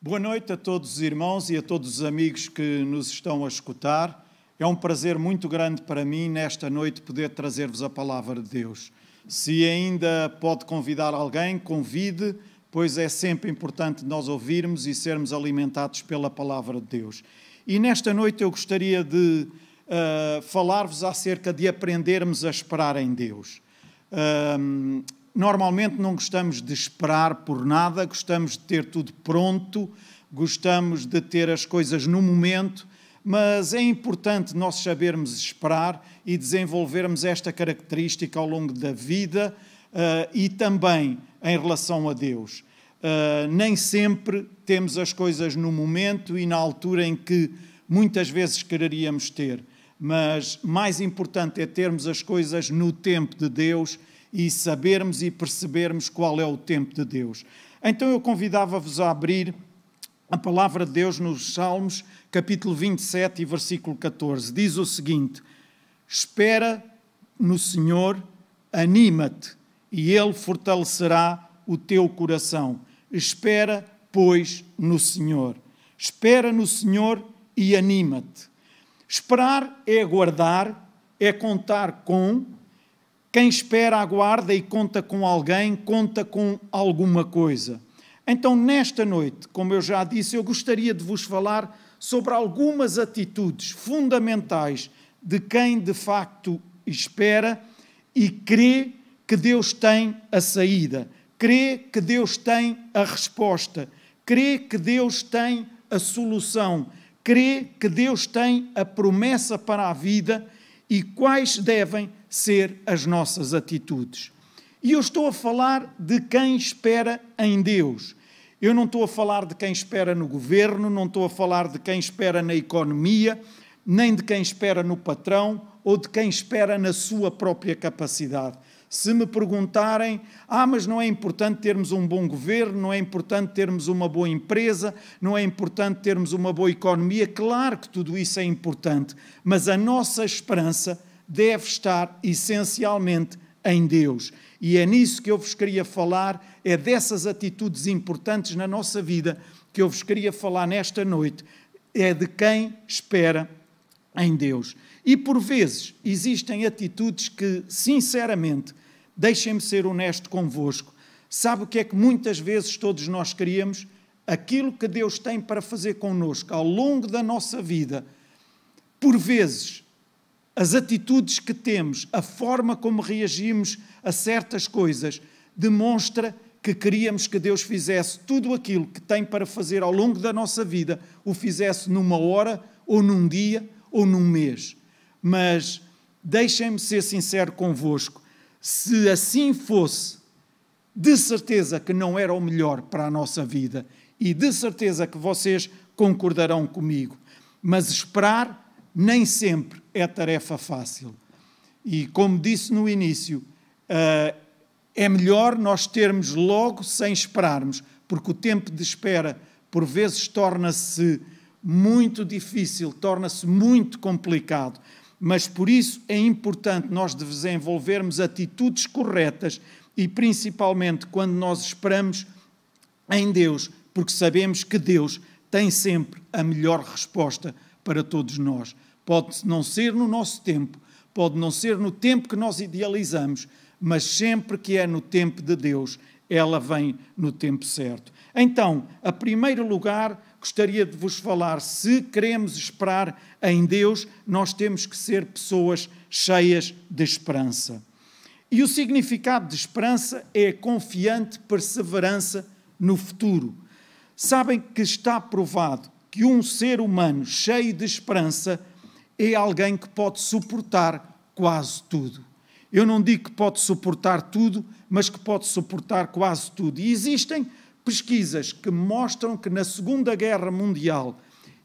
Boa noite a todos os irmãos e a todos os amigos que nos estão a escutar. É um prazer muito grande para mim nesta noite poder trazer-vos a palavra de Deus. Se ainda pode convidar alguém, convide, pois é sempre importante nós ouvirmos e sermos alimentados pela palavra de Deus. E nesta noite eu gostaria de uh, falar-vos acerca de aprendermos a esperar em Deus. Um, normalmente não gostamos de esperar por nada, gostamos de ter tudo pronto, gostamos de ter as coisas no momento, mas é importante nós sabermos esperar e desenvolvermos esta característica ao longo da vida uh, e também em relação a Deus. Uh, nem sempre temos as coisas no momento e na altura em que muitas vezes quereríamos ter, mas mais importante é termos as coisas no tempo de Deus e sabermos e percebermos qual é o tempo de Deus. Então eu convidava-vos a abrir a palavra de Deus nos Salmos, capítulo 27 e versículo 14. Diz o seguinte: Espera no Senhor, anima-te, e Ele fortalecerá o teu coração. Espera, pois, no Senhor. Espera no Senhor e anima-te. Esperar é aguardar, é contar com, quem espera, aguarda e conta com alguém, conta com alguma coisa. Então, nesta noite, como eu já disse, eu gostaria de vos falar sobre algumas atitudes fundamentais de quem de facto espera e crê que Deus tem a saída, crê que Deus tem a resposta, crê que Deus tem a solução, crê que Deus tem a promessa para a vida e quais devem ser as nossas atitudes. E eu estou a falar de quem espera em Deus. Eu não estou a falar de quem espera no governo, não estou a falar de quem espera na economia, nem de quem espera no patrão ou de quem espera na sua própria capacidade. Se me perguntarem, ah, mas não é importante termos um bom governo, não é importante termos uma boa empresa, não é importante termos uma boa economia, claro que tudo isso é importante, mas a nossa esperança deve estar essencialmente em Deus. E é nisso que eu vos queria falar, é dessas atitudes importantes na nossa vida que eu vos queria falar nesta noite, é de quem espera em Deus. E por vezes existem atitudes que, sinceramente, deixem-me ser honesto convosco, sabe o que é que muitas vezes todos nós queríamos? Aquilo que Deus tem para fazer connosco ao longo da nossa vida. Por vezes, as atitudes que temos, a forma como reagimos a certas coisas, demonstra que queríamos que Deus fizesse tudo aquilo que tem para fazer ao longo da nossa vida, o fizesse numa hora, ou num dia, ou num mês mas deixem-me ser sincero convosco: se assim fosse, de certeza que não era o melhor para a nossa vida e de certeza que vocês concordarão comigo. Mas esperar nem sempre é tarefa fácil. E como disse no início, eh, é melhor nós termos logo sem esperarmos, porque o tempo de espera por vezes torna-se muito difícil, torna-se muito complicado. Mas por isso é importante nós desenvolvermos atitudes corretas e principalmente quando nós esperamos em Deus, porque sabemos que Deus tem sempre a melhor resposta para todos nós. Pode não ser no nosso tempo, pode não ser no tempo que nós idealizamos, mas sempre que é no tempo de Deus, ela vem no tempo certo. Então, a primeiro lugar, gostaria de vos falar. Se queremos esperar em Deus, nós temos que ser pessoas cheias de esperança. E o significado de esperança é a confiante perseverança no futuro. Sabem que está provado que um ser humano cheio de esperança é alguém que pode suportar quase tudo. Eu não digo que pode suportar tudo, mas que pode suportar quase tudo. E existem pesquisas que mostram que na Segunda Guerra Mundial,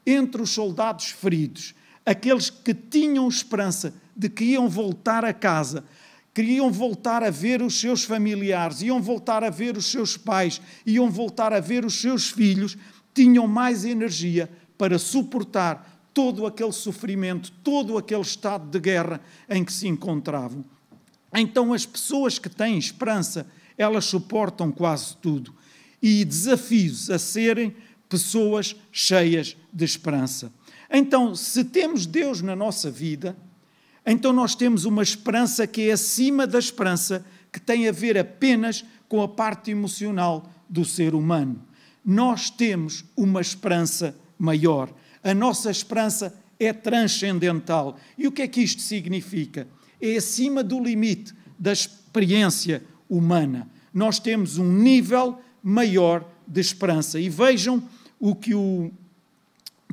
entre os soldados feridos, aqueles que tinham esperança de que iam voltar a casa, queriam voltar a ver os seus familiares, iam voltar a ver os seus pais, iam voltar a ver os seus filhos, tinham mais energia para suportar todo aquele sofrimento, todo aquele estado de guerra em que se encontravam. Então, as pessoas que têm esperança, elas suportam quase tudo e desafios a serem pessoas cheias de esperança. Então, se temos Deus na nossa vida, então nós temos uma esperança que é acima da esperança, que tem a ver apenas com a parte emocional do ser humano. Nós temos uma esperança maior. A nossa esperança é transcendental. E o que é que isto significa? É acima do limite da experiência humana. Nós temos um nível maior de esperança. E vejam o que o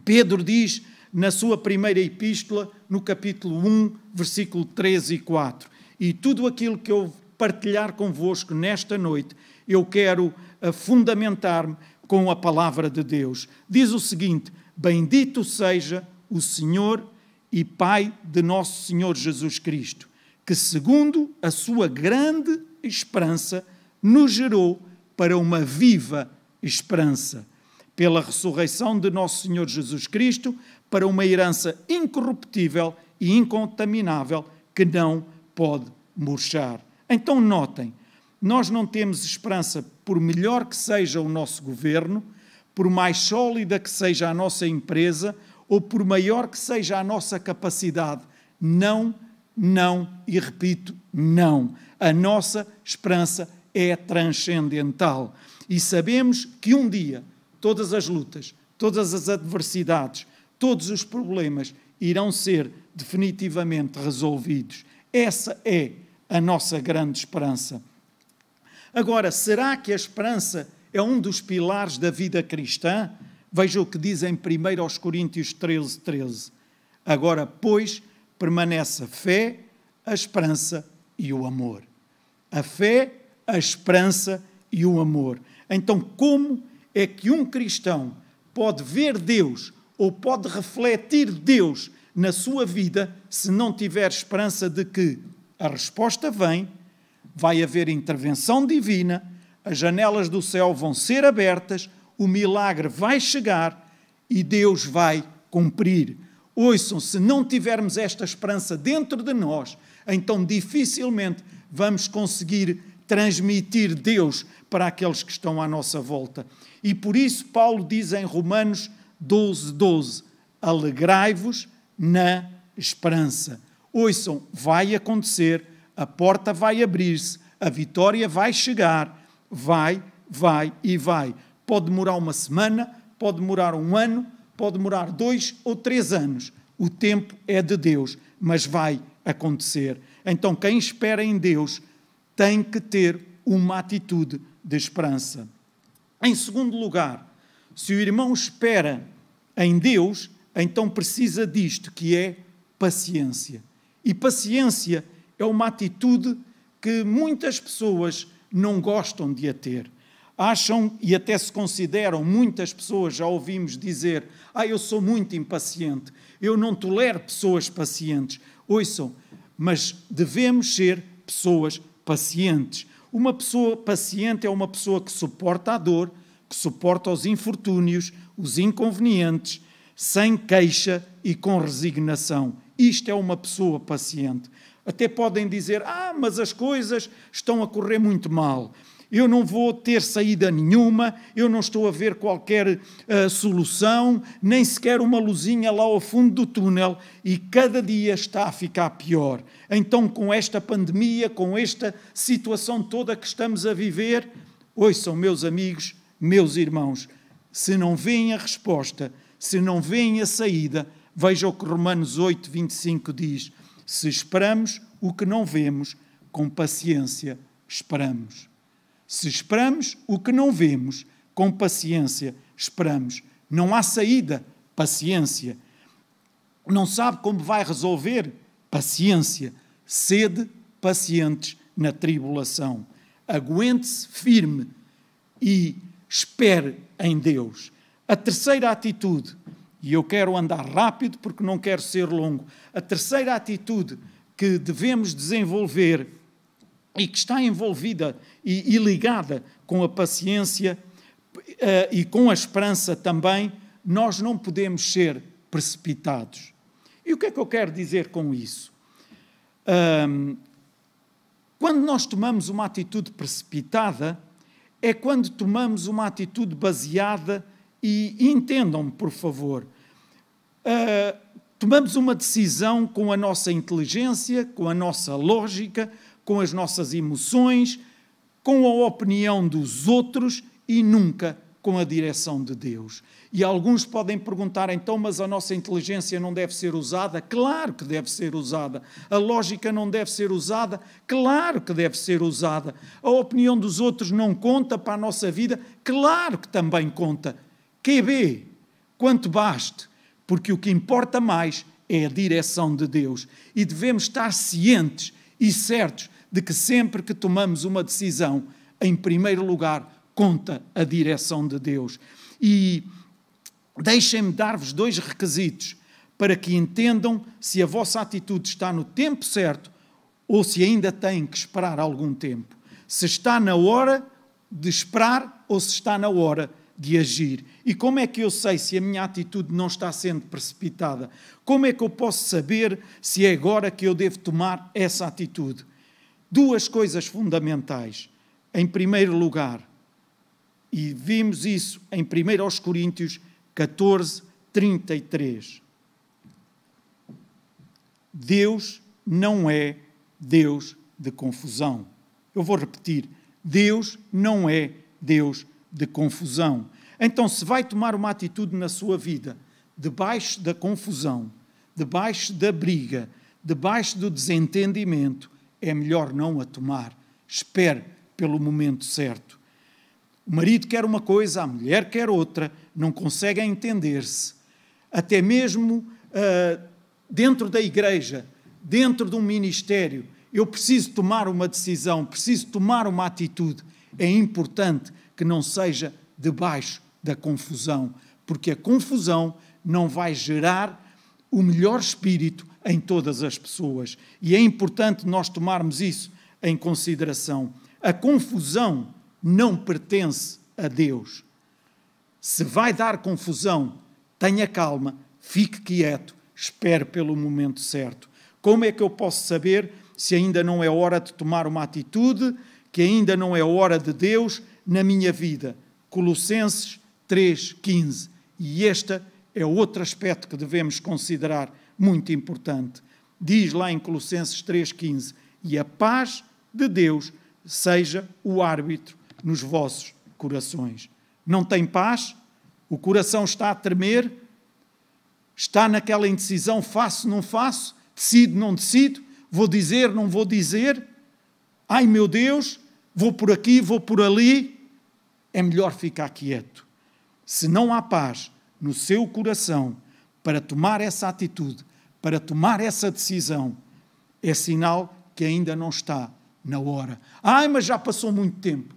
Pedro diz na sua primeira epístola, no capítulo 1, versículo 13 e 4. E tudo aquilo que eu partilhar convosco nesta noite, eu quero eh, fundamentar-me com a palavra de Deus. Diz o seguinte: Bendito seja o Senhor e Pai de nosso Senhor Jesus Cristo, que, segundo a sua grande esperança, nos gerou para uma viva esperança, pela ressurreição de nosso Senhor Jesus Cristo, para uma herança incorruptível e incontaminável que não pode murchar. Então, notem, nós não temos esperança, por melhor que seja o nosso governo, por mais sólida que seja a nossa empresa ou por maior que seja a nossa capacidade. Não, não e repito, não. A nossa esperança é transcendental. E sabemos que um dia todas as lutas, todas as adversidades, todos os problemas irão ser definitivamente resolvidos. Essa é a nossa grande esperança. Agora, será que a esperança é um dos pilares da vida cristã? Veja o que diz em 1 Coríntios 13, 13. Agora, pois, permanece a fé, a esperança e o amor. A fé a esperança e o amor. Então, como é que um cristão pode ver Deus ou pode refletir Deus na sua vida se não tiver esperança de que a resposta vem, vai haver intervenção divina, as janelas do céu vão ser abertas, o milagre vai chegar e Deus vai cumprir. Ouçam, se não tivermos esta esperança dentro de nós, então dificilmente vamos conseguir transmitir Deus para aqueles que estão à nossa volta. E por isso Paulo diz em Romanos 12, 12: Alegrai-vos na esperança. Ouçam, vai acontecer, a porta vai abrir-se, a vitória vai chegar, vai, vai e vai. Pode demorar uma semana, pode demorar um ano, pode demorar dois ou três anos. O tempo é de Deus, mas vai acontecer. Então, quem espera em Deus tem que ter uma atitude de esperança. Em segundo lugar, se o irmão espera em Deus, então precisa disto, que é paciência. E paciência é uma atitude que muitas pessoas não gostam de a ter. Acham e até se consideram, muitas pessoas já ouvimos dizer: Ah, eu sou muito impaciente, eu não tolero pessoas pacientes. Ouçam, mas devemos ser pessoas pacientes. Uma pessoa paciente é uma pessoa que suporta a dor, que suporta os infortúnios, os inconvenientes, sem queixa e com resignação. Isto é uma pessoa paciente. Até podem dizer: Ah, mas as coisas estão a correr muito mal eu não vou ter saída nenhuma, eu não estou a ver qualquer uh, solução, nem sequer uma luzinha lá ao fundo do túnel, e cada dia está a ficar pior. Então, com esta pandemia, com esta situação toda que estamos a viver, ouçam, meus amigos, meus irmãos, se não vem a resposta, se não vem a saída, veja o que Romanos 8, 25 diz: se esperamos o que não vemos, com paciência esperamos. Se esperamos o que não vemos, com paciência esperamos. Não há saída, paciência. Não sabe como vai resolver? Paciência. Sede pacientes na tribulação. Aguente-se firme e espere em Deus. A terceira atitude, e eu quero andar rápido porque não quero ser longo, a terceira atitude que devemos desenvolver e que está envolvida e, e ligada com a paciência uh, e com a esperança também, nós não podemos ser precipitados. E o que é que eu quero dizer com isso? Um, quando nós tomamos uma atitude precipitada, é quando tomamos uma atitude baseada, e entendam-me, por favor, uh, tomamos uma decisão com a nossa inteligência, com a nossa lógica, com as nossas emoções, com a opinião dos outros e nunca com a direção de Deus. E alguns podem perguntar, então, mas a nossa inteligência não deve ser usada? Claro que deve ser usada. A lógica não deve ser usada? Claro que deve ser usada. A opinião dos outros não conta para a nossa vida? Claro que também conta. QB, quanto baste, porque o que importa mais é a direção de Deus. E devemos estar cientes e certos de que sempre que tomamos uma decisão, em primeiro lugar, conta a direção de Deus. E deixem-me dar-vos dois requisitos para que entendam se a vossa atitude está no tempo certo ou se ainda tem que esperar algum tempo. Se está na hora de esperar ou se está na hora de agir. E como é que eu sei se a minha atitude não está sendo precipitada? Como é que eu posso saber se é agora que eu devo tomar essa atitude? duas coisas fundamentais. Em primeiro lugar, e vimos isso em 1 Coríntios 14, 33. Deus não é Deus de confusão. Eu vou repetir: Deus não é Deus de confusão. Então, se vai tomar uma atitude na sua vida debaixo da confusão, debaixo da briga, debaixo do desentendimento, é melhor não a tomar. Espere pelo momento certo. O marido quer uma coisa, a mulher quer outra, não conseguem entender-se. Até mesmo uh, dentro da igreja, dentro de um ministério, eu preciso tomar uma decisão, preciso tomar uma atitude. É importante que não seja debaixo da confusão, porque a confusão não vai gerar o melhor espírito em todas as pessoas. E é importante nós tomarmos isso em consideração. A confusão não pertence a Deus. Se vai dar confusão, tenha calma, fique quieto, espere pelo momento certo. Como é que eu posso saber se ainda não é hora de tomar uma atitude, que ainda não é hora de Deus na minha vida? Colossenses 3,15. E este é outro aspecto que devemos considerar muito importante. Diz lá em Colossenses 3,15: E a paz de Deus seja o árbitro nos vossos corações. Não tem paz? O coração está a tremer? Está naquela indecisão: faço, não faço? Decido, não decido? Vou dizer, não vou dizer? Ai meu Deus, vou por aqui, vou por ali. É melhor ficar quieto. Se não há paz no seu coração para tomar essa atitude, para tomar essa decisão, é sinal que ainda não está na hora. Ai, mas já passou muito tempo.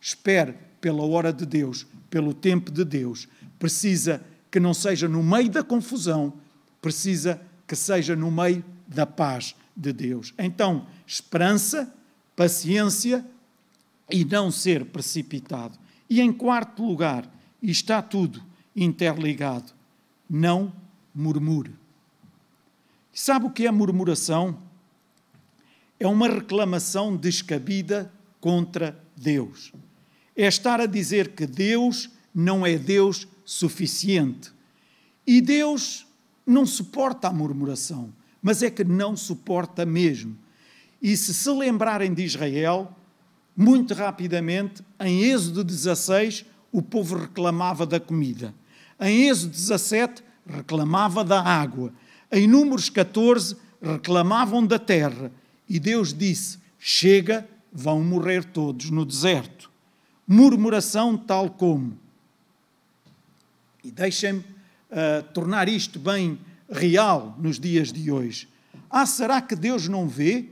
Espere pela hora de Deus, pelo tempo de Deus. Precisa que não seja no meio da confusão, precisa que seja no meio da paz de Deus. Então, esperança, paciência e não ser precipitado. E em quarto lugar, e está tudo interligado, não murmure. Sabe o que é murmuração? É uma reclamação descabida contra Deus. É estar a dizer que Deus não é Deus suficiente. E Deus não suporta a murmuração, mas é que não suporta mesmo. E se se lembrarem de Israel, muito rapidamente, em Êxodo 16, o povo reclamava da comida. Em Êxodo 17, reclamava da água em Números 14, reclamavam da terra e Deus disse: Chega, vão morrer todos no deserto. Murmuração tal como. E deixem-me uh, tornar isto bem real nos dias de hoje. Ah, será que Deus não vê?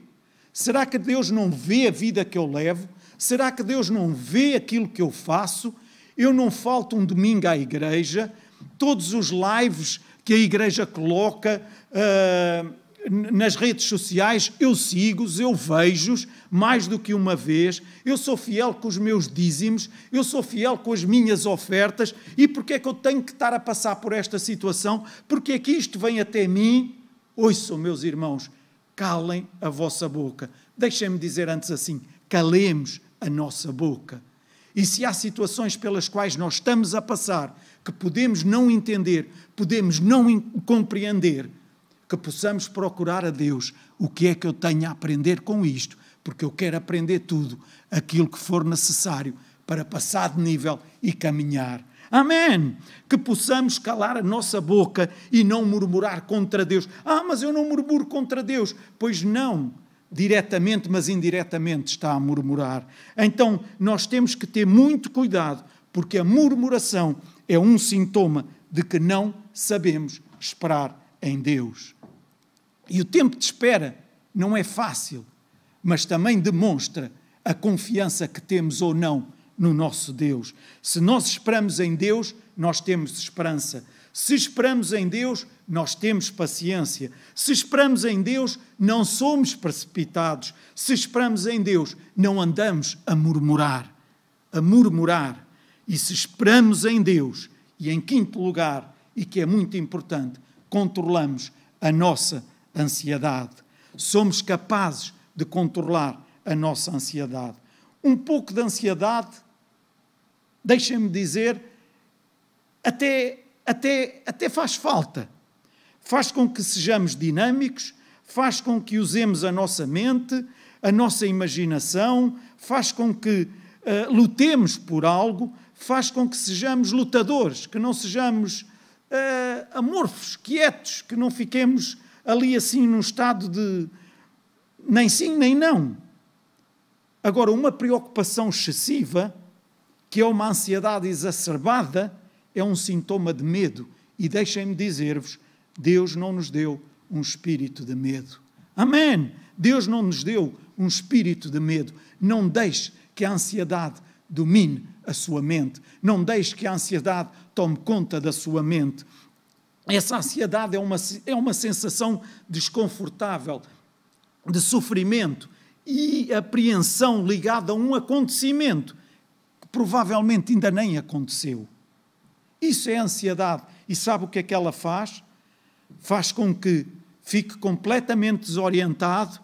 Será que Deus não vê a vida que eu levo? Será que Deus não vê aquilo que eu faço? Eu não falto um domingo à igreja, todos os lives que a Igreja coloca uh, nas redes sociais, eu sigo-os, eu vejo-os mais do que uma vez, eu sou fiel com os meus dízimos, eu sou fiel com as minhas ofertas, e porque é que eu tenho que estar a passar por esta situação? Porque é que isto vem até mim? Ouçam, meus irmãos, calem a vossa boca. Deixem-me dizer antes assim: calemos a nossa boca. E se há situações pelas quais nós estamos a passar que podemos não entender, podemos não compreender, que possamos procurar a Deus o que é que eu tenho a aprender com isto, porque eu quero aprender tudo, aquilo que for necessário para passar de nível e caminhar. Amém! Que possamos calar a nossa boca e não murmurar contra Deus. Ah, mas eu não murmuro contra Deus. Pois não, diretamente, mas indiretamente está a murmurar. Então, nós temos que ter muito cuidado, porque a murmuração é um sintoma de que não sabemos esperar em Deus. E o tempo de espera não é fácil, mas também demonstra a confiança que temos ou não no nosso Deus. Se nós esperamos em Deus, nós temos esperança. Se esperamos em Deus, nós temos paciência. Se esperamos em Deus, não somos precipitados. Se esperamos em Deus, não andamos a murmurar. A murmurar. E se esperamos em Deus, e em quinto lugar, e que é muito importante, controlamos a nossa ansiedade. Somos capazes de controlar a nossa ansiedade. Um pouco de ansiedade, deixem-me dizer, até, até, até faz falta. Faz com que sejamos dinâmicos, faz com que usemos a nossa mente, a nossa imaginação, faz com que uh, lutemos por algo, faz com que sejamos lutadores, que não sejamos uh, amorfos, quietos, que não fiquemos ali assim num estado de nem sim nem não. Agora, uma preocupação excessiva, que é uma ansiedade exacerbada, é um sintoma de medo. E deixem-me dizer-vos: Deus não nos deu um espírito de medo. Amém! Deus não nos deu um espírito de medo. Não deixe que a ansiedade domine a sua mente. Não deixe que a ansiedade tome conta da sua mente. Essa ansiedade é uma, é uma sensação desconfortável, de sofrimento e apreensão ligada a um acontecimento que provavelmente ainda nem aconteceu. Isso é ansiedade. E sabe o que é que ela faz? Faz com que fique completamente desorientado,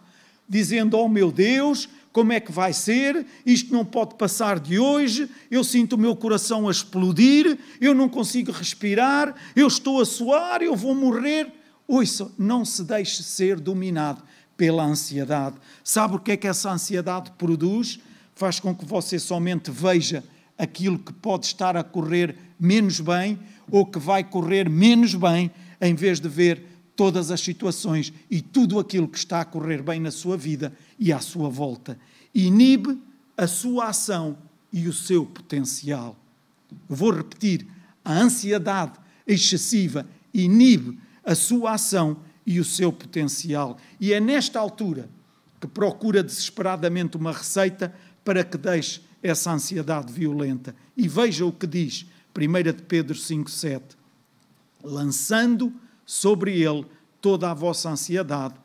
dizendo: Oh meu Deus, como é que vai ser, isto não pode passar de hoje, eu sinto o meu coração a explodir, eu não consigo respirar, eu estou a suar, eu vou morrer. Ouça, não se deixe ser dominado pela ansiedade. Sabe o que é que essa ansiedade produz? Faz com que você somente veja aquilo que pode estar a correr menos bem ou que vai correr menos bem, em vez de ver todas as situações e tudo aquilo que está a correr bem na sua vida e à sua volta. Inibe a sua ação e o seu potencial. vou repetir: a ansiedade excessiva inibe a sua ação e o seu potencial. E é nesta altura que procura desesperadamente uma receita para que deixe essa ansiedade violenta. E veja o que diz 1 Pedro 5,7. Lançando sobre ele toda a vossa ansiedade,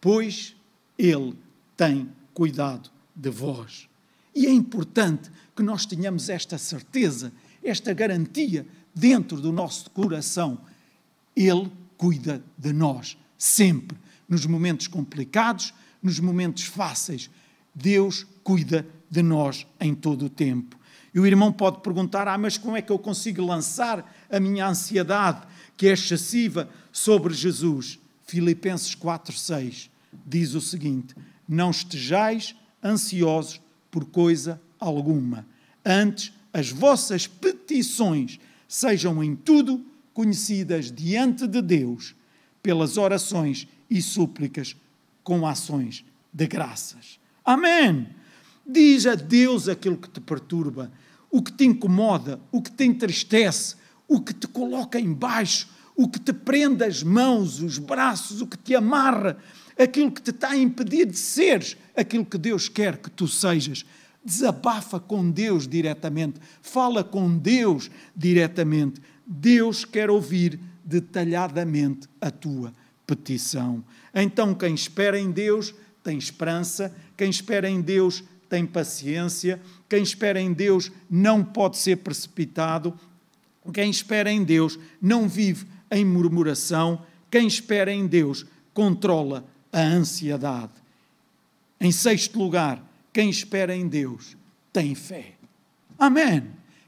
pois ele tem cuidado de vós. E é importante que nós tenhamos esta certeza, esta garantia dentro do nosso coração. Ele cuida de nós, sempre, nos momentos complicados, nos momentos fáceis. Deus cuida de nós em todo o tempo. E o irmão pode perguntar: ah, mas como é que eu consigo lançar a minha ansiedade, que é excessiva sobre Jesus. Filipenses 4:6 diz o seguinte: Não estejais ansiosos por coisa alguma, antes as vossas petições sejam em tudo conhecidas diante de Deus pelas orações e súplicas com ações de graças. Amém. Diz a Deus aquilo que te perturba, o que te incomoda, o que te entristece, o que te coloca embaixo, o que te prende as mãos, os braços, o que te amarra, aquilo que te está a impedir de seres aquilo que Deus quer que tu sejas. Desabafa com Deus diretamente, fala com Deus diretamente. Deus quer ouvir detalhadamente a tua petição. Então, quem espera em Deus tem esperança, quem espera em Deus tem paciência, quem espera em Deus não pode ser precipitado, quem espera em Deus não vive em murmuração, quem espera em Deus controla a ansiedade. Em sexto lugar, quem espera em Deus tem fé. Amém.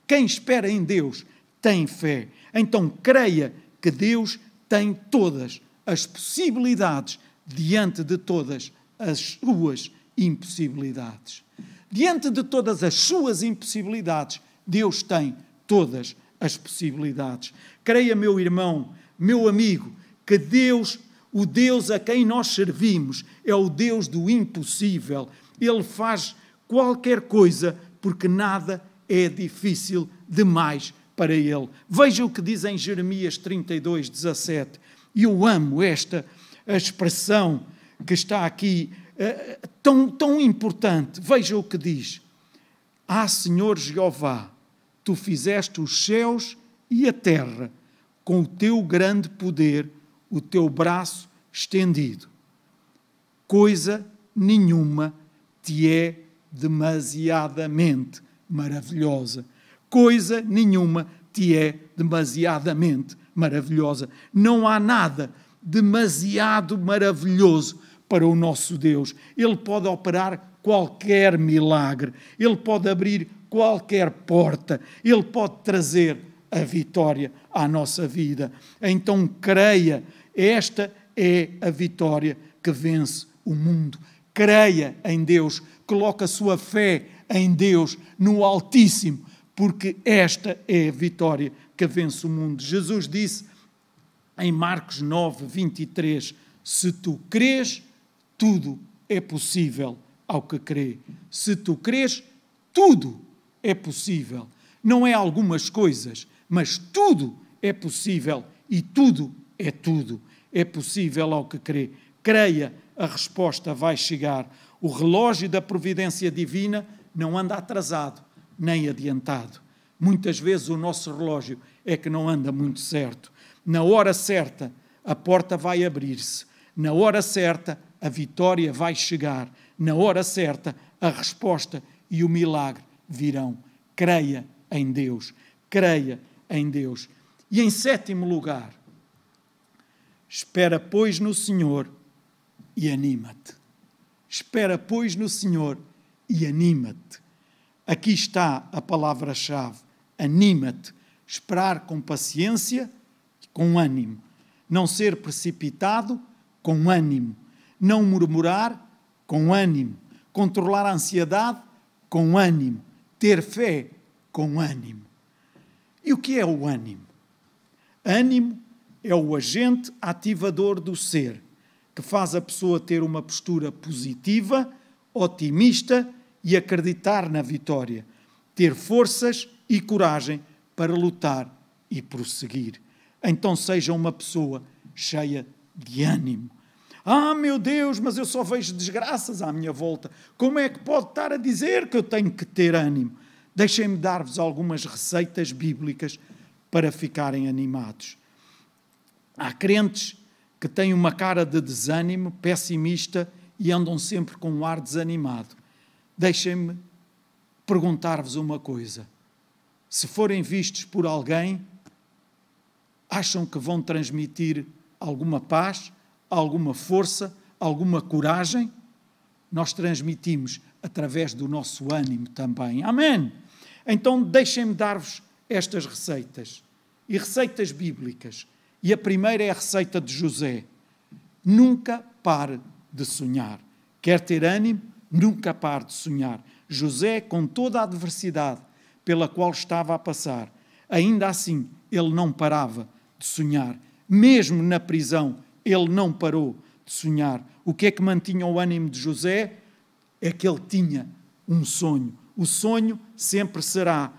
Quem espera em Deus tem fé. Então creia que Deus tem todas as possibilidades diante de todas as suas impossibilidades. Diante de todas as suas impossibilidades, Deus tem todas as as possibilidades. Creia, meu irmão, meu amigo, que Deus, o Deus a quem nós servimos, é o Deus do impossível. Ele faz qualquer coisa porque nada é difícil demais para ele. Veja o que diz em Jeremias 32, 17. E eu amo esta expressão que está aqui, eh, tão, tão importante. Veja o que diz. Ah, Senhor Jeová, tu fizeste os céus e a terra, com o teu grande poder, o teu braço estendido. Coisa nenhuma te é demasiadamente maravilhosa. Coisa nenhuma te é demasiadamente maravilhosa. Não há nada demasiado maravilhoso para o nosso Deus. Ele pode operar qualquer milagre, ele pode abrir qualquer porta. Ele pode trazer a vitória à nossa vida. Então creia, esta é a vitória que vence o mundo. Creia em Deus, coloque a sua fé em Deus, no Altíssimo, porque esta é a vitória que vence o mundo. Jesus disse em Marcos 9, 23: Se tu crês, tudo é possível ao que crê. Se tu crês, tudo é possível. Não é algumas coisas, mas tudo é possível e tudo é tudo. É possível ao que crê. Creia, a resposta vai chegar. O relógio da providência divina não anda atrasado nem adiantado. Muitas vezes o nosso relógio é que não anda muito certo. Na hora certa, a porta vai abrir-se. Na hora certa, a vitória vai chegar. Na hora certa, a resposta e o milagre virão. Creia em Deus, creia em Deus. E em sétimo lugar, espera, pois, no Senhor e anima-te. Espera, pois, no Senhor e anima-te. Aqui está a palavra-chave: anima-te. Esperar com paciência, com ânimo. Não ser precipitado, com ânimo. Não murmurar, com ânimo. Controlar a ansiedade, com ânimo ter fé com ânimo. E o que é o ânimo? Ânimo é o agente ativador do ser, que faz a pessoa ter uma postura positiva, otimista e acreditar na vitória, ter forças e coragem para lutar e prosseguir. Então seja uma pessoa cheia de ânimo. Ah, meu Deus, mas eu só vejo desgraças à minha volta. Como é que pode estar a dizer que eu tenho que ter ânimo? Deixem-me dar-vos algumas receitas bíblicas para ficarem animados. Há crentes que têm uma cara de desânimo, pessimista e andam sempre com um ar desanimado. Deixem-me perguntar-vos uma coisa. Se forem vistos por alguém, acham que vão transmitir alguma paz? alguma força, alguma coragem, nós transmitimos através do nosso ânimo também. Amém? Então deixem-me dar-vos estas receitas e receitas bíblicas. E a primeira é a receita de José. Nunca pare de sonhar. Quer ter ânimo? Nunca pare de sonhar. José, com toda a adversidade pela qual estava a passar, ainda assim ele não parava de sonhar. Mesmo na prisão, ele não parou de sonhar. O que é que mantinha o ânimo de José? É que ele tinha um sonho. O sonho sempre será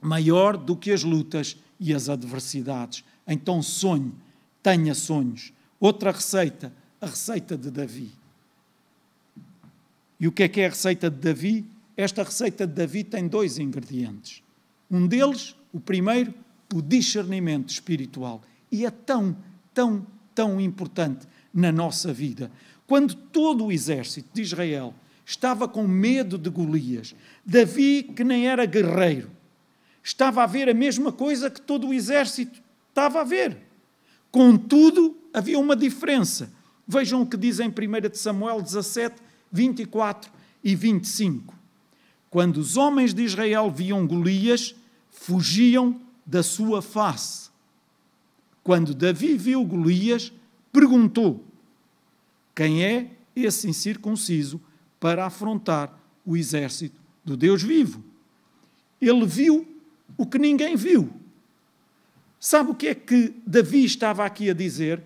maior do que as lutas e as adversidades. Então, sonhe, tenha sonhos. Outra receita, a receita de Davi. E o que é que é a receita de Davi? Esta receita de Davi tem dois ingredientes. Um deles, o primeiro, o discernimento espiritual. E é tão, tão tão importante na nossa vida. Quando todo o exército de Israel estava com medo de Golias, Davi, que nem era guerreiro, estava a ver a mesma coisa que todo o exército estava a ver. Contudo, havia uma diferença. Vejam o que diz em 1 Samuel 17, 24 e 25. Quando os homens de Israel viam Golias, fugiam da sua face quando Davi viu Golias, perguntou: Quem é esse incircunciso para afrontar o exército do Deus vivo? Ele viu o que ninguém viu. Sabe o que é que Davi estava aqui a dizer?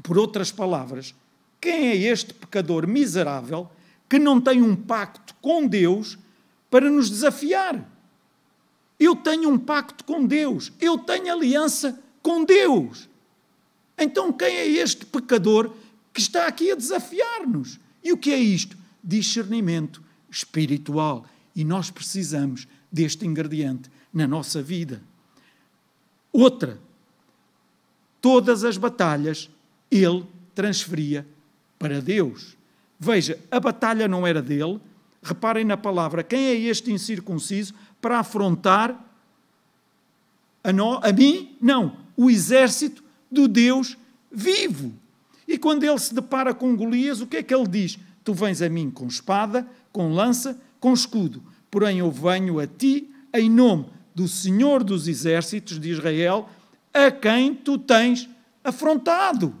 Por outras palavras, quem é este pecador miserável que não tem um pacto com Deus para nos desafiar? Eu tenho um pacto com Deus, eu tenho aliança com Deus. Então, quem é este pecador que está aqui a desafiar-nos? E o que é isto? Discernimento espiritual. E nós precisamos deste ingrediente na nossa vida. Outra, todas as batalhas ele transferia para Deus. Veja, a batalha não era dele. Reparem na palavra: quem é este incircunciso para afrontar a, no, a mim? Não, o exército do Deus vivo. E quando ele se depara com Golias, o que é que ele diz? Tu vens a mim com espada, com lança, com escudo, porém eu venho a ti em nome do Senhor dos exércitos de Israel, a quem tu tens afrontado.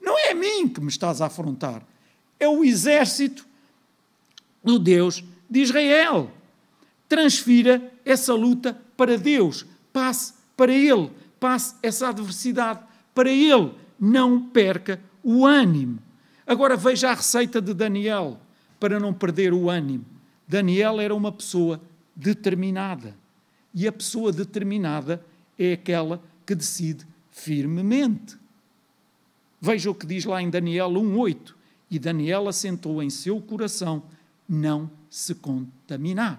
Não é a mim que me estás a afrontar, é o exército do Deus de Israel. Transfira essa luta para Deus, passe para Ele, passe essa adversidade para ele não perca o ânimo. Agora veja a receita de Daniel para não perder o ânimo. Daniel era uma pessoa determinada. E a pessoa determinada é aquela que decide firmemente. Veja o que diz lá em Daniel 1:8. E Daniel assentou em seu coração não se contaminar.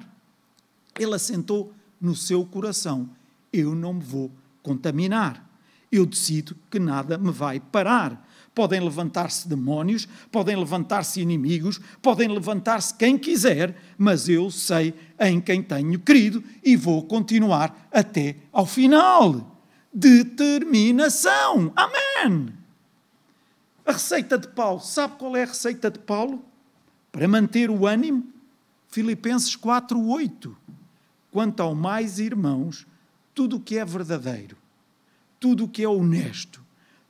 Ele assentou no seu coração: eu não me vou contaminar contaminar. Eu decido que nada me vai parar. Podem levantar-se demónios, podem levantar-se inimigos, podem levantar-se quem quiser, mas eu sei em quem tenho querido e vou continuar até ao final. Determinação. Amém. A receita de Paulo, sabe qual é a receita de Paulo? Para manter o ânimo? Filipenses 4:8. Quanto ao mais, irmãos, tudo o que é verdadeiro, tudo o que é honesto,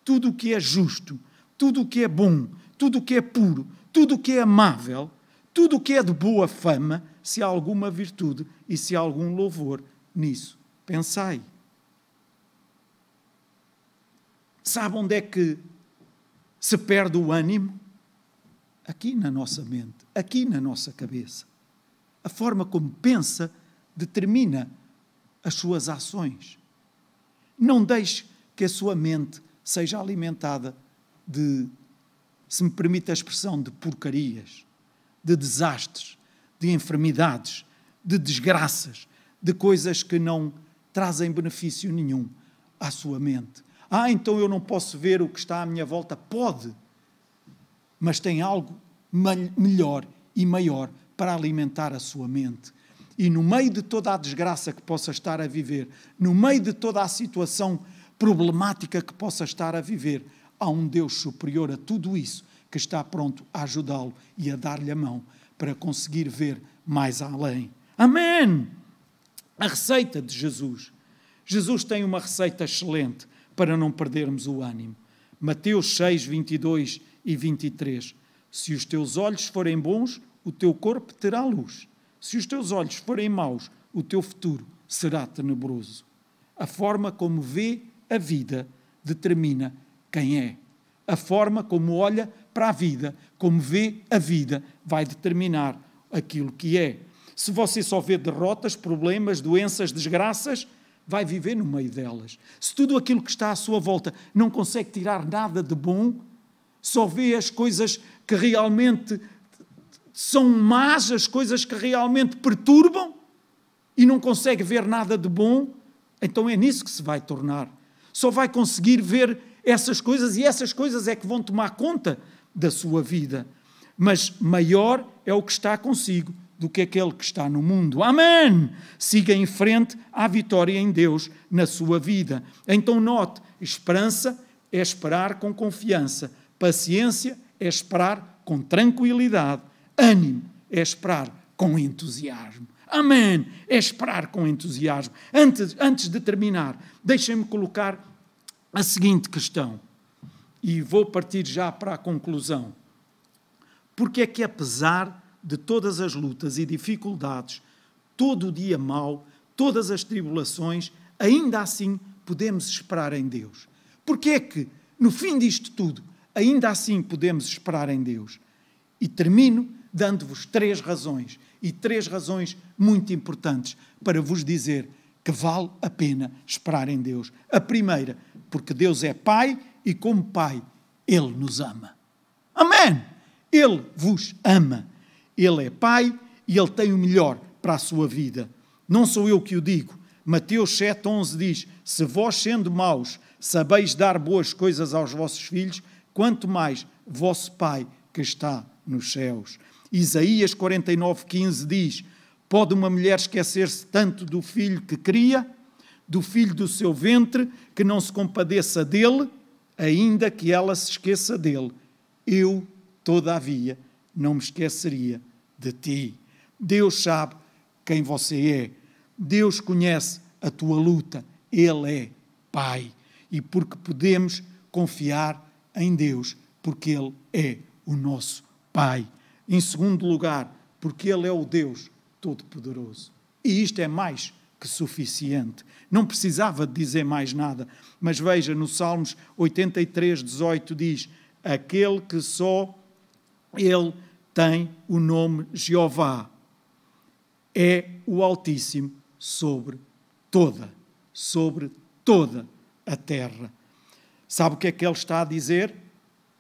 tudo o que é justo, tudo o que é bom, tudo o que é puro, tudo o que é amável, tudo o que é de boa fama, se há alguma virtude e se há algum louvor nisso. Pensai. Sabe onde é que se perde o ânimo? Aqui na nossa mente, aqui na nossa cabeça. A forma como pensa determina as suas ações. Não deixe que a sua mente seja alimentada de, se me permite a expressão, de porcarias, de desastres, de enfermidades, de desgraças, de coisas que não trazem benefício nenhum à sua mente. Ah, então eu não posso ver o que está à minha volta. Pode, mas tem algo melhor e maior para alimentar a sua mente e no meio de toda a desgraça que possa estar a viver, no meio de toda a situação problemática que possa estar a viver, há um Deus superior a tudo isso que está pronto a ajudá-lo e a dar-lhe a mão para conseguir ver mais além. Amém! A receita de Jesus. Jesus tem uma receita excelente para não perdermos o ânimo. Mateus 6, 22 e 23. Se os teus olhos forem bons, o teu corpo terá luz. Se os teus olhos forem maus, o teu futuro será tenebroso. A forma como vê a vida determina quem é. A forma como olha para a vida, como vê a vida, vai determinar aquilo que é. Se você só vê derrotas, problemas, doenças, desgraças, vai viver no meio delas. Se tudo aquilo que está à sua volta não consegue tirar nada de bom, só vê as coisas que realmente são más as coisas que realmente perturbam e não consegue ver nada de bom, então é nisso que se vai tornar. Só vai conseguir ver essas coisas e essas coisas é que vão tomar conta da sua vida. Mas maior é o que está consigo do que aquele que está no mundo. Amém! Siga em frente à vitória em Deus na sua vida. Então note, esperança é esperar com confiança, paciência é esperar com tranquilidade Ânimo é esperar com entusiasmo. Amém! É esperar com entusiasmo. Antes, antes de terminar, deixem-me colocar a seguinte questão. E vou partir já para a conclusão. Porque é que, apesar de todas as lutas e dificuldades, todo o dia mau, todas as tribulações, ainda assim podemos esperar em Deus? Porque é que, no fim disto tudo, ainda assim podemos esperar em Deus? E termino dando-vos três razões, e três razões muito importantes para vos dizer que vale a pena esperar em Deus. A primeira, porque Deus é Pai e, como Pai, Ele nos ama. Amém! Ele vos ama. Ele é Pai e Ele tem o melhor para a sua vida. Não sou eu que o digo. Mateus 7,11 diz: Se vós, sendo maus, sabeis dar boas coisas aos vossos filhos, quanto mais vosso Pai que está nos céus. Isaías 49,15 diz: Pode uma mulher esquecer-se tanto do filho que cria, do filho do seu ventre, que não se compadeça dele, ainda que ela se esqueça dele. Eu, todavia, não me esqueceria de ti. Deus sabe quem você é. Deus conhece a tua luta. Ele é Pai. E porque podemos confiar em Deus, porque Ele é o nosso Pai. Em segundo lugar, porque Ele é o Deus Todo-Poderoso. E isto é mais que suficiente. Não precisava de dizer mais nada. Mas veja, no Salmos 83, 18 diz: Aquele que só Ele tem o nome Jeová é o Altíssimo sobre toda, sobre toda a terra. Sabe o que é que ele está a dizer?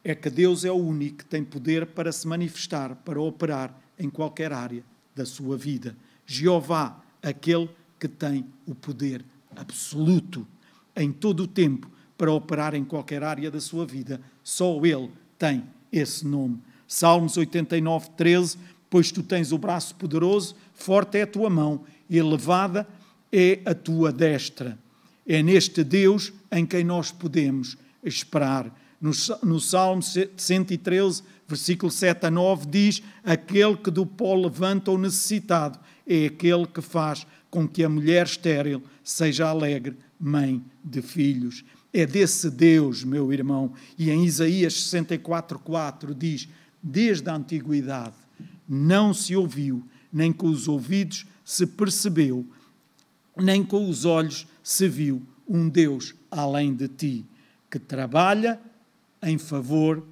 é que Deus é o único que tem poder para se manifestar, para operar em qualquer área da sua vida. Jeová, aquele que tem o poder absoluto em todo o tempo para operar em qualquer área da sua vida, só ele tem esse nome. Salmos 89, 13: Pois tu tens o braço poderoso, forte é a tua mão, elevada é a tua destra. É neste Deus em quem nós podemos esperar. No, no Salmo 113, versículo 7 a 9, diz: Aquele que do pó levanta o necessitado é aquele que faz com que a mulher estéril seja alegre, mãe de filhos. É desse Deus, meu irmão. E em Isaías 64,4 diz: Desde a antiguidade não se ouviu, nem com os ouvidos se percebeu, nem com os olhos se viu um Deus além de ti, que trabalha em favor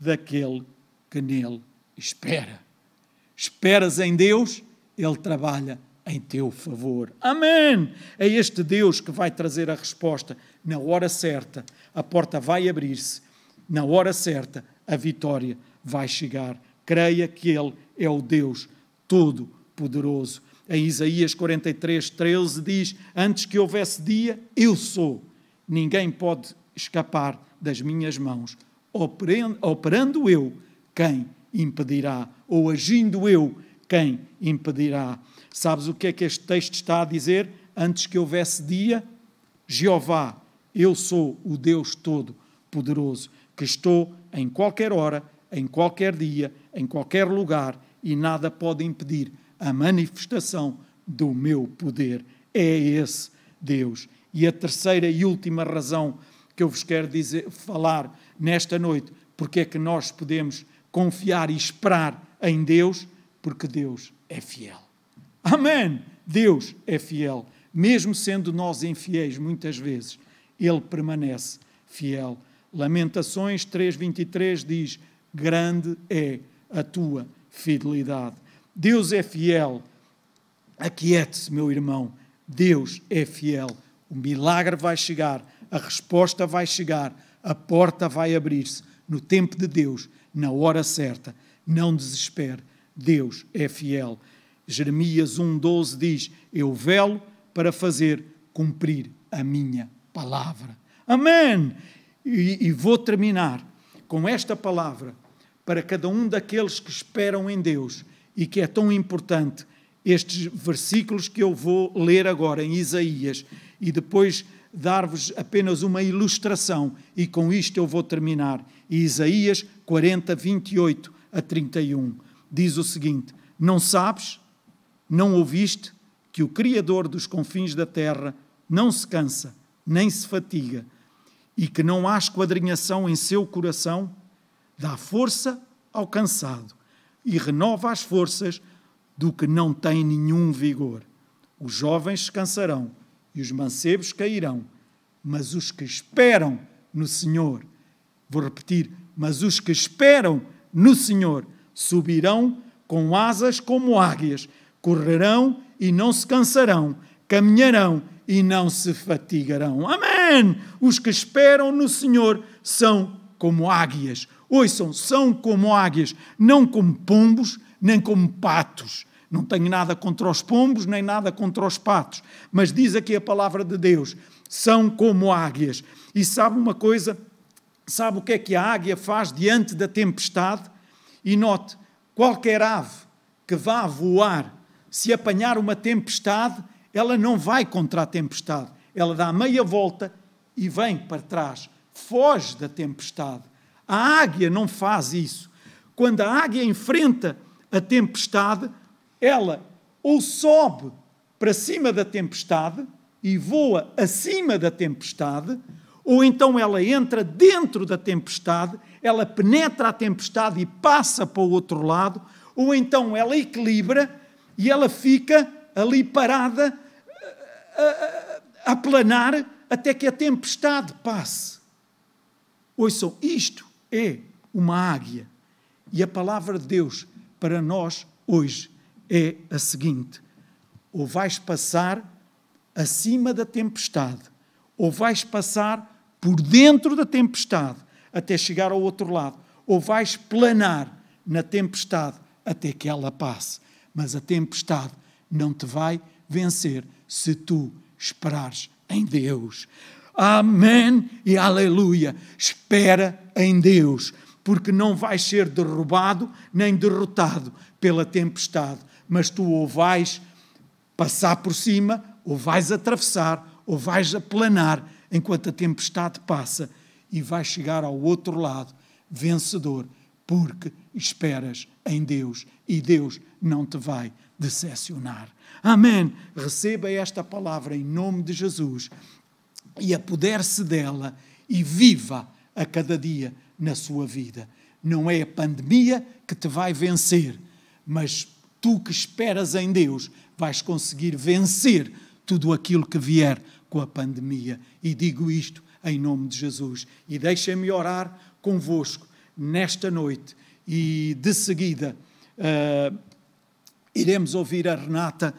daquele que nele espera. Esperas em Deus, Ele trabalha em teu favor. Amém! É este Deus que vai trazer a resposta na hora certa. A porta vai abrir-se. Na hora certa, a vitória vai chegar. Creia que Ele é o Deus Todo-Poderoso. Em Isaías 43, 13 diz: Antes que houvesse dia, eu sou. Ninguém pode escapar das minhas mãos. Operando eu, quem impedirá? Ou agindo eu, quem impedirá? Sabes o que é que este texto está a dizer? Antes que houvesse dia, Jeová, eu sou o Deus Todo-Poderoso, que estou em qualquer hora, em qualquer dia, em qualquer lugar, e nada pode impedir a manifestação do meu poder. É esse Deus. E a terceira e última razão que eu vos quero dizer, falar nesta noite, porque é que nós podemos confiar e esperar em Deus, porque Deus é fiel. Amém! Deus é fiel. Mesmo sendo nós infiéis muitas vezes, Ele permanece fiel. Lamentações 3,23 diz: Grande é a tua fidelidade. Deus é fiel. Aquiete-se, meu irmão. Deus é fiel. O milagre vai chegar a resposta vai chegar, a porta vai abrir-se no tempo de Deus, na hora certa. Não desespere, Deus é fiel. Jeremias 1,12 diz: Eu velo para fazer cumprir a minha palavra. Amém! E, e vou terminar com esta palavra para cada um daqueles que esperam em Deus e que é tão importante estes versículos que eu vou ler agora em Isaías e depois dar-vos apenas uma ilustração e com isto eu vou terminar. E Isaías 40, 28 a 31 diz o seguinte: Não sabes, não ouviste que o Criador dos confins da terra não se cansa, nem se fatiga, e que não há esquadrinhação em seu coração? Dá força ao cansado e renova as forças do que não tem nenhum vigor. Os jovens se cansarão e os mancebos cairão, mas os que esperam no Senhor, vou repetir, mas os que esperam no Senhor subirão com asas como águias, correrão e não se cansarão, caminharão e não se fatigarão. Amém! Os que esperam no Senhor são como águias. Ouçam, são como águias, não como pombos, nem como patos. Não tenho nada contra os pombos, nem nada contra os patos, mas diz aqui a palavra de Deus: são como águias. E sabe uma coisa? Sabe o que é que a águia faz diante da tempestade? E note: qualquer ave que vá voar, se apanhar uma tempestade, ela não vai contra a tempestade. Ela dá meia volta e vem para trás, foge da tempestade. A águia não faz isso. Quando a águia enfrenta a tempestade, ela ou sobe para cima da tempestade e voa acima da tempestade, ou então ela entra dentro da tempestade, ela penetra a tempestade e passa para o outro lado, ou então ela equilibra e ela fica ali parada a, eh, a, eh, a planar até que a tempestade passe. Ouçam, isto é uma águia. E a palavra de Deus para nós hoje é a seguinte: ou vais passar acima da tempestade, ou vais passar por dentro da tempestade até chegar ao outro lado, ou vais planar na tempestade até que ela passe. Mas a tempestade não te vai vencer se tu esperares em Deus. Amém e aleluia. Espera em Deus, porque não vais ser derrubado nem derrotado pela tempestade mas tu ou vais passar por cima, ou vais atravessar, ou vais aplanar enquanto a tempestade passa e vais chegar ao outro lado vencedor, porque esperas em Deus e Deus não te vai decepcionar. Amém. Receba esta palavra em nome de Jesus e apoder-se dela e viva a cada dia na sua vida. Não é a pandemia que te vai vencer, mas tu que esperas em Deus, vais conseguir vencer tudo aquilo que vier com a pandemia. E digo isto em nome de Jesus. E deixa-me orar convosco nesta noite. E de seguida uh, iremos ouvir a Renata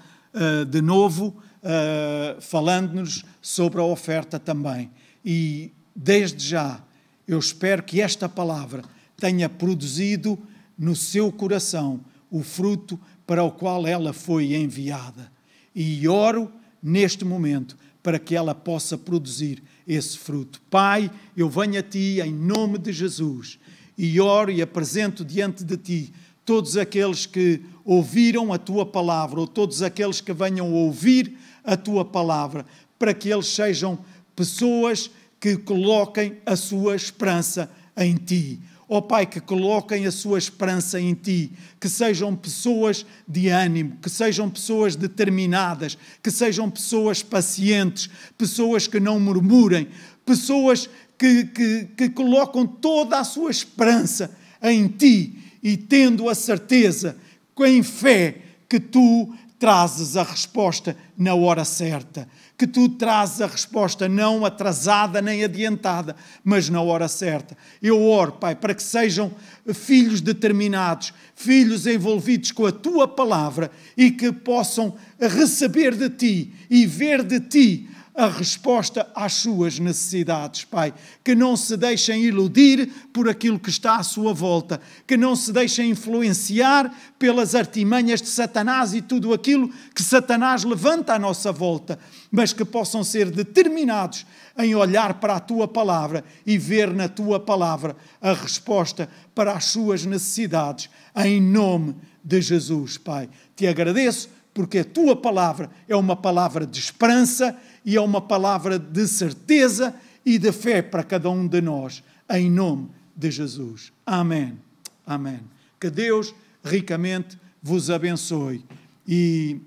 uh, de novo, uh, falando-nos sobre a oferta também. E desde já, eu espero que esta palavra tenha produzido no seu coração o fruto para o qual ela foi enviada. E oro neste momento para que ela possa produzir esse fruto. Pai, eu venho a ti em nome de Jesus e oro e apresento diante de ti todos aqueles que ouviram a tua palavra ou todos aqueles que venham ouvir a tua palavra, para que eles sejam pessoas que coloquem a sua esperança em ti. Ó oh, Pai, que coloquem a sua esperança em Ti, que sejam pessoas de ânimo, que sejam pessoas determinadas, que sejam pessoas pacientes, pessoas que não murmurem, pessoas que, que, que colocam toda a sua esperança em Ti e tendo a certeza, com fé, que Tu trazes a resposta na hora certa que tu trazes a resposta não atrasada nem adiantada, mas na hora certa. Eu oro, Pai, para que sejam filhos determinados, filhos envolvidos com a tua palavra e que possam receber de ti e ver de ti a resposta às suas necessidades, Pai. Que não se deixem iludir por aquilo que está à sua volta, que não se deixem influenciar pelas artimanhas de Satanás e tudo aquilo que Satanás levanta à nossa volta, mas que possam ser determinados em olhar para a tua palavra e ver na tua palavra a resposta para as suas necessidades, em nome de Jesus, Pai. Te agradeço porque a tua palavra é uma palavra de esperança e é uma palavra de certeza e de fé para cada um de nós, em nome de Jesus. Amém. Amém. Que Deus ricamente vos abençoe e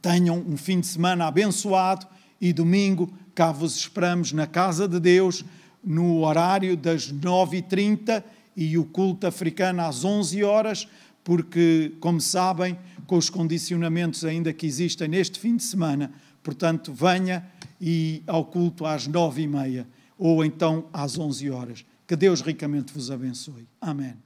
tenham um fim de semana abençoado e domingo cá vos esperamos na casa de Deus no horário das 9h30 e o culto africano às 11 horas, porque, como sabem, com os condicionamentos ainda que existem neste fim de semana. Portanto, venha e ao culto às nove e meia ou então às onze horas. Que Deus ricamente vos abençoe. Amém.